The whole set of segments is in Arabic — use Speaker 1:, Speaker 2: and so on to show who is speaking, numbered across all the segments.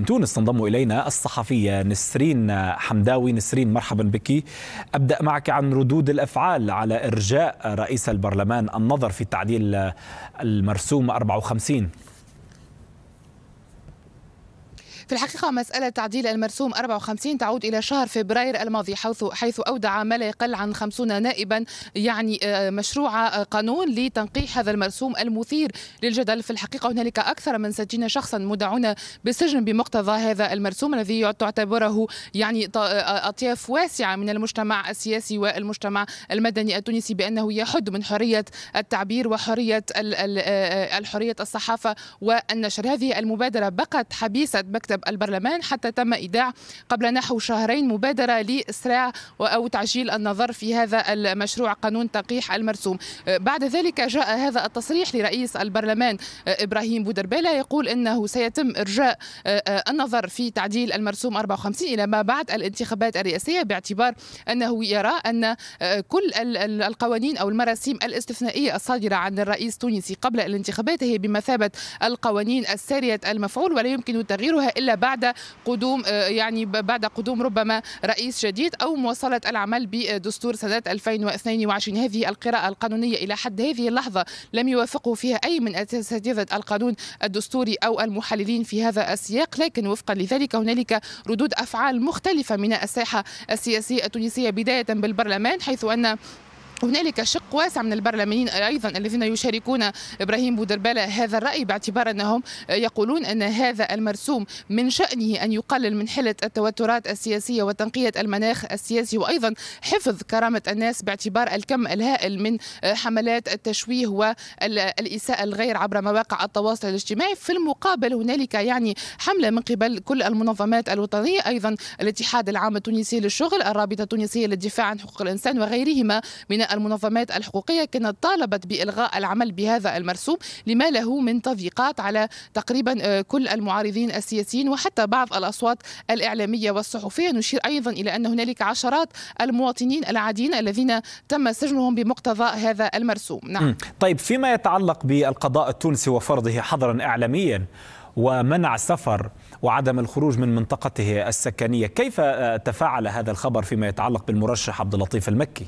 Speaker 1: من تونس تنضم إلينا الصحفية نسرين حمداوي نسرين مرحبا بك أبدأ معك عن ردود الأفعال على إرجاء رئيس البرلمان النظر في التعديل المرسوم 54
Speaker 2: في الحقيقة مسألة تعديل المرسوم 54 تعود إلى شهر فبراير الماضي حيث حيث أودع ما لا يقل عن 50 نائبا يعني آه، مشروع آه، قانون لتنقيح هذا المرسوم المثير للجدل في الحقيقة هنالك أكثر من 60 شخصا مدعون بالسجن بمقتضى هذا المرسوم الذي تعتبره يعني آه، أطياف واسعة من المجتمع السياسي والمجتمع المدني التونسي بأنه يحد من حرية التعبير وحرية الحرية الصحافة والنشر هذه المبادرة بقت حبيسة مكتب حسب البرلمان حتى تم إيداع قبل نحو شهرين مبادرة لإسراع أو تعجيل النظر في هذا المشروع قانون تقيح المرسوم بعد ذلك جاء هذا التصريح لرئيس البرلمان إبراهيم بودربالة يقول أنه سيتم إرجاء النظر في تعديل المرسوم 54 إلى ما بعد الانتخابات الرئاسية باعتبار أنه يرى أن كل القوانين أو المراسيم الاستثنائية الصادرة عن الرئيس التونسي قبل الانتخابات هي بمثابة القوانين السارية المفعول ولا يمكن تغييرها إلا بعد قدوم آه، يعني بعد قدوم ربما رئيس جديد او مواصله العمل بدستور سنه 2022 هذه القراءه القانونيه الى حد هذه اللحظه لم يوافقه فيها اي من اساتذه القانون الدستوري او المحللين في هذا السياق لكن وفقا لذلك هنالك ردود افعال مختلفه من الساحه السياسيه التونسيه بدايه بالبرلمان حيث ان هنالك شق واسع من البرلمانيين ايضا الذين يشاركون ابراهيم بودربالة هذا الراي باعتبار انهم يقولون ان هذا المرسوم من شانه ان يقلل من حله التوترات السياسيه وتنقيه المناخ السياسي وايضا حفظ كرامه الناس باعتبار الكم الهائل من حملات التشويه والاساءه الغير عبر مواقع التواصل الاجتماعي في المقابل هنالك يعني حمله من قبل كل المنظمات الوطنيه ايضا الاتحاد العام التونسي للشغل الرابطه التونسيه للدفاع عن حقوق الانسان وغيرهما من المنظمات الحقوقية كانت طالبت بإلغاء العمل بهذا المرسوم لما له من تضييقات على تقريبا آه، كل المعارضين السياسيين وحتى بعض الأصوات الإعلامية والصحفية نشير أيضا إلى أن هنالك عشرات المواطنين العاديين الذين تم سجنهم بمقتضى هذا المرسوم نعم.
Speaker 1: طيب فيما يتعلق بالقضاء التونسي وفرضه حظرا إعلاميا ومنع السفر وعدم الخروج من منطقته السكنيه، كيف آه، تفاعل هذا الخبر فيما يتعلق بالمرشح عبد اللطيف المكي؟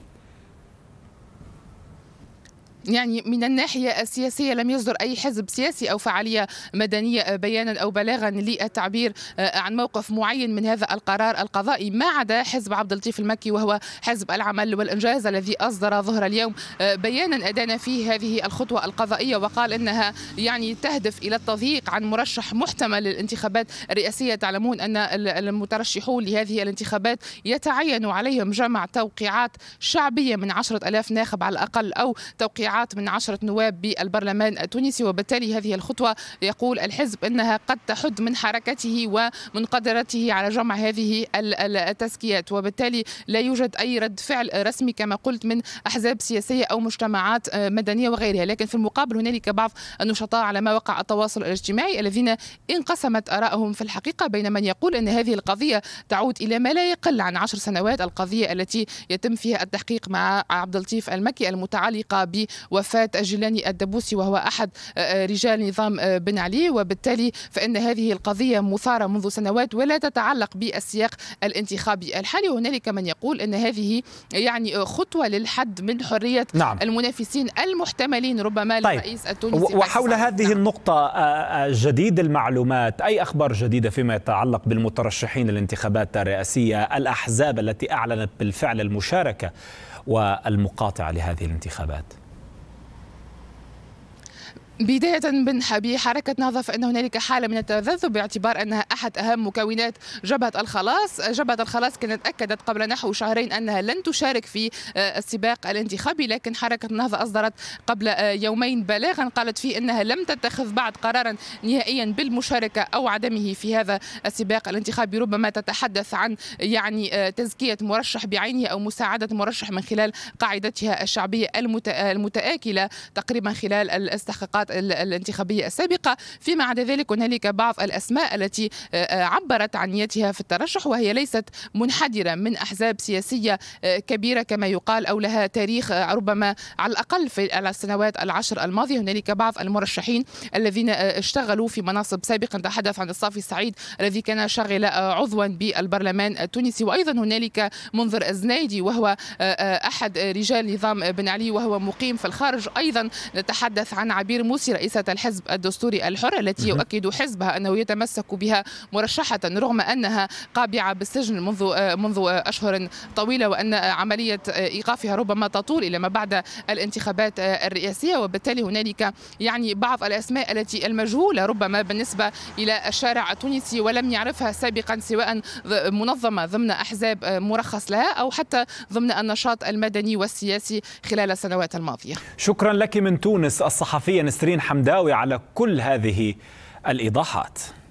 Speaker 2: يعني من الناحية السياسية لم يصدر أي حزب سياسي أو فعالية مدنية بيانا أو بلاغا للتعبير آه، عن موقف معين من هذا القرار القضائي ما عدا حزب عبد اللطيف المكي وهو حزب العمل والإنجاز الذي أصدر ظهر اليوم آه، بيانا أدان فيه هذه الخطوة القضائية وقال أنها يعني تهدف إلى التضييق عن مرشح محتمل للانتخابات الرئاسية تعلمون أن المترشحون لهذه الانتخابات يتعين عليهم جمع توقيعات شعبية من عشرة ألاف ناخب على الأقل أو توقيعات تشريعات من عشرة نواب بالبرلمان التونسي وبالتالي هذه الخطوة يقول الحزب أنها قد تحد من حركته ومن قدرته على جمع هذه التزكيات وبالتالي لا يوجد أي رد فعل رسمي كما قلت من أحزاب سياسية أو مجتمعات مدنية وغيرها لكن في المقابل هنالك بعض النشطاء على مواقع التواصل الاجتماعي الذين انقسمت آراءهم في الحقيقة بين من يقول أن هذه القضية تعود إلى ما لا يقل عن عشر سنوات القضية التي يتم فيها التحقيق مع عبد اللطيف المكي المتعلقة وفاة الجيلاني الدبوسي وهو أحد آه، آه، رجال نظام آه، بن علي وبالتالي فإن هذه القضية مثارة منذ سنوات ولا تتعلق بالسياق الانتخابي الحالي وهنالك من يقول أن هذه يعني خطوة للحد من حرية نعم. المنافسين المحتملين ربما طيب. للرئيس التونسي وحول هذه
Speaker 1: نعم. النقطة جديد المعلومات أي أخبار جديدة فيما يتعلق بالمترشحين للانتخابات الرئاسية الأحزاب التي أعلنت بالفعل المشاركة والمقاطعة لهذه الانتخابات
Speaker 2: بداية بنحبي حركة نهضة فإن هنالك حالة من التذبذب باعتبار أنها أحد أهم مكونات جبهة الخلاص جبهة الخلاص كانت أكدت قبل نحو شهرين أنها لن تشارك في آه، السباق الانتخابي لكن حركة النهضة أصدرت قبل آه، يومين بلاغا قالت فيه أنها لم تتخذ بعد قرارا نهائيا بالمشاركة أو عدمه في هذا السباق الانتخابي ربما تتحدث عن يعني آه، تزكية مرشح بعينه أو مساعدة مرشح من خلال قاعدتها الشعبية المتآكلة تقريبا خلال الاستحقاقات الانتخابات الانتخابية السابقة فيما عدا ذلك هنالك بعض الأسماء التي آه، عبرت عن نيتها في الترشح وهي ليست منحدرة من أحزاب سياسية آه، كبيرة كما يقال أو لها تاريخ آه، ربما على الأقل في السنوات العشر الماضية هنالك بعض المرشحين الذين اشتغلوا في مناصب سابقة نتحدث عن الصافي السعيد الذي كان شغل عضوا بالبرلمان التونسي وأيضا هنالك منظر الزنايدي وهو أحد رجال نظام بن علي وهو مقيم في الخارج أيضا نتحدث عن عبير الموسي رئيسة الحزب الدستوري الحر التي يؤكد حزبها أنه يتمسك بها مرشحة رغم أنها قابعة بالسجن منذ آه، منذ آه، أشهر طويلة وأن عملية آه، إيقافها ربما تطول إلى ما بعد الانتخابات الرئاسية وبالتالي هنالك يعني بعض الأسماء التي المجهولة ربما بالنسبة إلى الشارع التونسي ولم يعرفها سابقا سواء منظمة ضمن أحزاب مرخص لها أو حتى ضمن النشاط المدني والسياسي خلال السنوات الماضية
Speaker 1: شكرا لك من تونس الصحفية نسرين حمداوي على كل هذه الإيضاحات